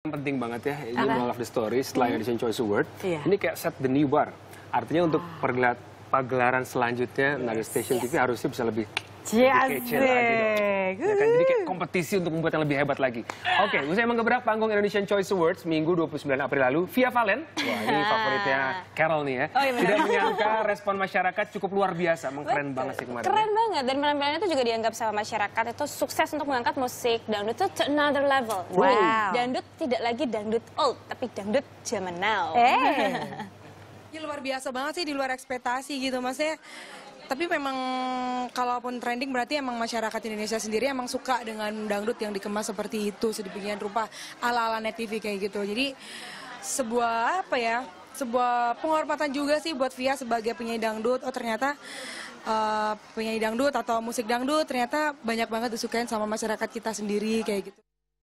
Yang penting banget ya ini Apa? Love the Story setelah hmm. Edition Choice Award. Yeah. Ini kayak set the new bar. Artinya untuk ah. pergelar pagelaran selanjutnya yes. Nada Station yes. TV harusnya bisa lebih, yes. lebih Kompetisi untuk membuat yang lebih hebat lagi. Oke, okay, usai menggebrak panggung Indonesian Choice Awards Minggu 29 April lalu, Via Valen, wah ini ah. favoritnya Carol nih ya, oh, iya tidak menyangka respon masyarakat cukup luar biasa, mengkeren Betul. banget sih kemarin. Keren banget, dan penampilannya itu juga dianggap sama masyarakat itu sukses untuk mengangkat musik dangdut itu to another level. Wow. wow. Dangdut tidak lagi dangdut old, tapi dangdut zaman now. Eh. Hey. Ya, luar biasa banget sih di luar ekspektasi gitu maksudnya tapi memang kalaupun trending berarti emang masyarakat Indonesia sendiri emang suka dengan dangdut yang dikemas seperti itu sedemikian rupa ala-ala net TV kayak gitu. Jadi sebuah apa ya? Sebuah penghormatan juga sih buat Via sebagai penyanyi dangdut. Oh ternyata uh, penyanyi dangdut atau musik dangdut ternyata banyak banget disukain sama masyarakat kita sendiri kayak gitu.